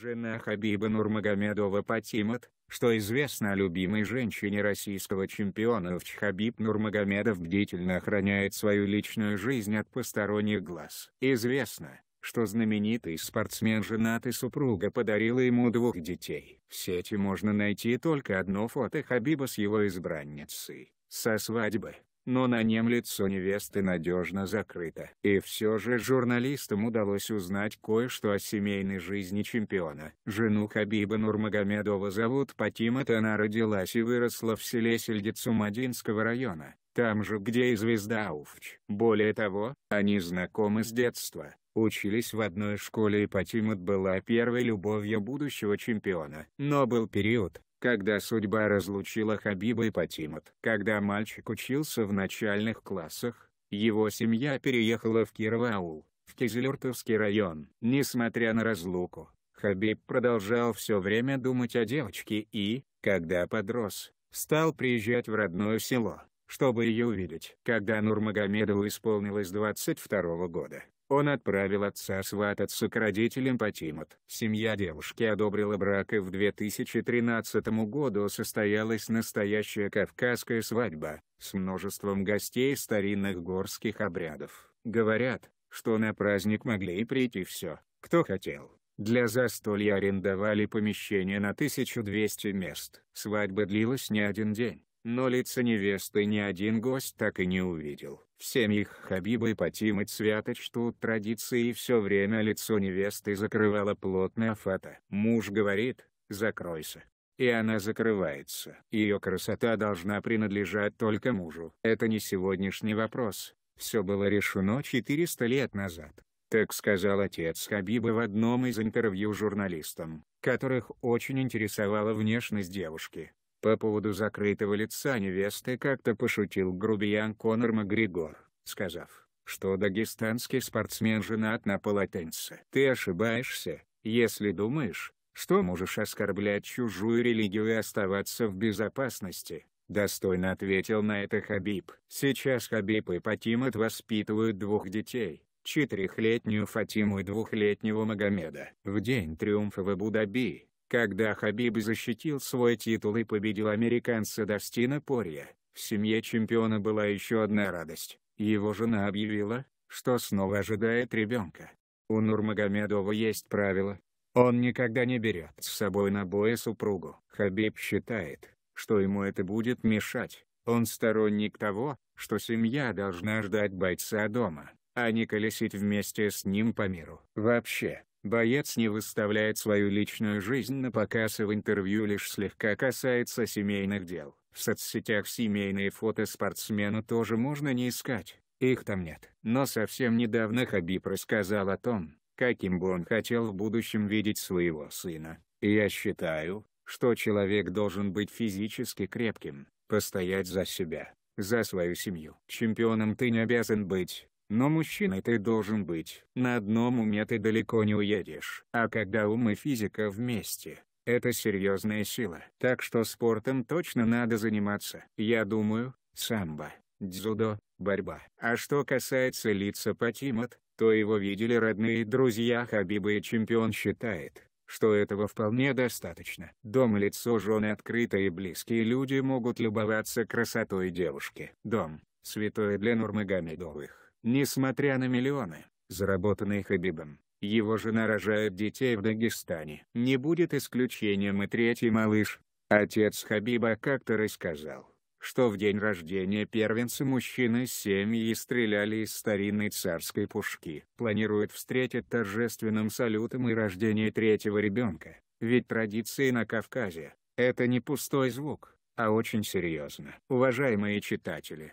Жена Хабиба Нурмагомедова Патимат, что известно о любимой женщине российского чемпиона в Хабиб Нурмагомедов бдительно охраняет свою личную жизнь от посторонних глаз. Известно, что знаменитый спортсмен женат и супруга подарила ему двух детей. В сети можно найти только одно фото Хабиба с его избранницей, со свадьбы но на нем лицо невесты надежно закрыто. И все же журналистам удалось узнать кое-что о семейной жизни чемпиона. Жену Хабиба Нурмагомедова зовут Патимат, она родилась и выросла в селе Сельдецумадинского района, там же где и звезда Уфч. Более того, они знакомы с детства. Учились в одной школе и Патимат была первой любовью будущего чемпиона. Но был период, когда судьба разлучила Хабиба и Патимат. Когда мальчик учился в начальных классах, его семья переехала в Кироваул, в Кизилюртовский район. Несмотря на разлуку, Хабиб продолжал все время думать о девочке и, когда подрос, стал приезжать в родное село, чтобы ее увидеть. Когда Нурмагомедову исполнилось 22 года, он отправил отца свататься к родителям по Тимот. Семья девушки одобрила брак и в 2013 году состоялась настоящая кавказская свадьба, с множеством гостей старинных горских обрядов. Говорят, что на праздник могли прийти все, кто хотел. Для застолья арендовали помещение на 1200 мест. Свадьба длилась не один день но лица невесты ни один гость так и не увидел. В семьях Хабиба и Патимы Цвяточ тут традиции и все время лицо невесты закрывала плотная фата. Муж говорит «закройся». И она закрывается. Ее красота должна принадлежать только мужу. Это не сегодняшний вопрос. Все было решено 400 лет назад. Так сказал отец Хабиба в одном из интервью журналистам, которых очень интересовала внешность девушки. По поводу закрытого лица невесты как-то пошутил грубиян Конор Макгрегор, сказав, что дагестанский спортсмен женат на полотенце. Ты ошибаешься, если думаешь, что можешь оскорблять чужую религию и оставаться в безопасности. Достойно ответил на это Хабиб. Сейчас Хабиб и Патимат воспитывают двух детей, четырехлетнюю Фатиму и двухлетнего Магомеда. В день триумфа в Абу-Даби, когда Хабиб защитил свой титул и победил американца Дастина Порье, в семье чемпиона была еще одна радость. Его жена объявила, что снова ожидает ребенка. У Нурмагомедова есть правило. Он никогда не берет с собой на бой супругу. Хабиб считает, что ему это будет мешать. Он сторонник того, что семья должна ждать бойца дома, а не колесить вместе с ним по миру. Вообще, Боец не выставляет свою личную жизнь на показ и в интервью лишь слегка касается семейных дел. В соцсетях семейные фото спортсмена тоже можно не искать, их там нет. Но совсем недавно Хабиб рассказал о том, каким бы он хотел в будущем видеть своего сына. «Я считаю, что человек должен быть физически крепким, постоять за себя, за свою семью. Чемпионом ты не обязан быть, но мужчиной ты должен быть. На одном уме ты далеко не уедешь. А когда ум и физика вместе, это серьезная сила. Так что спортом точно надо заниматься. Я думаю, самбо, дзюдо, борьба. А что касается лица Патимат, то его видели родные и друзья Хабиба и чемпион считает, что этого вполне достаточно. Дом лицо жены открыто и близкие люди могут любоваться красотой девушки. Дом, святое для Нурмагомедовых. Несмотря на миллионы, заработанные Хабибом, его жена рожает детей в Дагестане. Не будет исключением и третий малыш. Отец Хабиба как-то рассказал, что в день рождения первенца мужчины с семьи стреляли из старинной царской пушки. Планируют встретить торжественным салютом и рождение третьего ребенка. Ведь традиции на Кавказе – это не пустой звук, а очень серьезно. Уважаемые читатели,